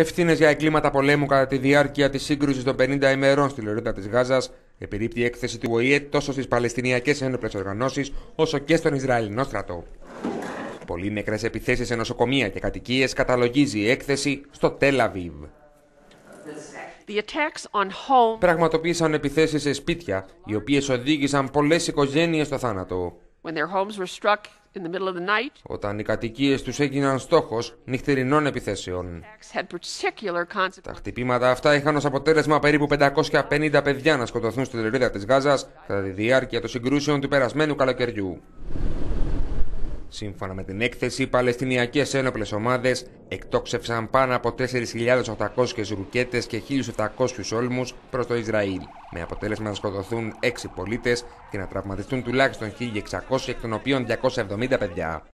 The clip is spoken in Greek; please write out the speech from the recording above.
Ευθύνες για εγκλήματα πολέμου κατά τη διάρκεια της σύγκρουσης των 50 ημερών στη λωρίδα της Γάζας επιρρύπτει η έκθεση του ΟΗΕ τόσο στις Παλαιστινιακές Ένοπλες Οργανώσεις όσο και στον Ισραηλινό στρατό. Πολύ νεκρές επιθέσεις σε νοσοκομεία και κατοικίες καταλογίζει η έκθεση στο Τελαβίβ. Πραγματοποίησαν επιθέσεις σε σπίτια, οι οποίες οδήγησαν πολλές οικογένειες στο θάνατο. Όταν οι κατοικίες τους έγιναν στόχος νυχτερινών επιθέσεων. Τα χτυπήματα αυτά είχαν ως αποτέλεσμα περίπου 550 παιδιά να σκοτωθούν στη λωρίδα της Γάζας κατά τη διάρκεια των συγκρούσεων του περασμένου καλοκαιριού. Σύμφωνα με την έκθεση, οι Παλαιστινιακές ένοπλες ομάδες εκτόξευσαν πάνω από 4.800 ρουκέτες και 1.700 όλμους προς το Ισραήλ. Με αποτέλεσμα να σκοτωθούν 6 πολίτες και να τραυματιστούν τουλάχιστον 1.600, εκ των οποίων 270 παιδιά.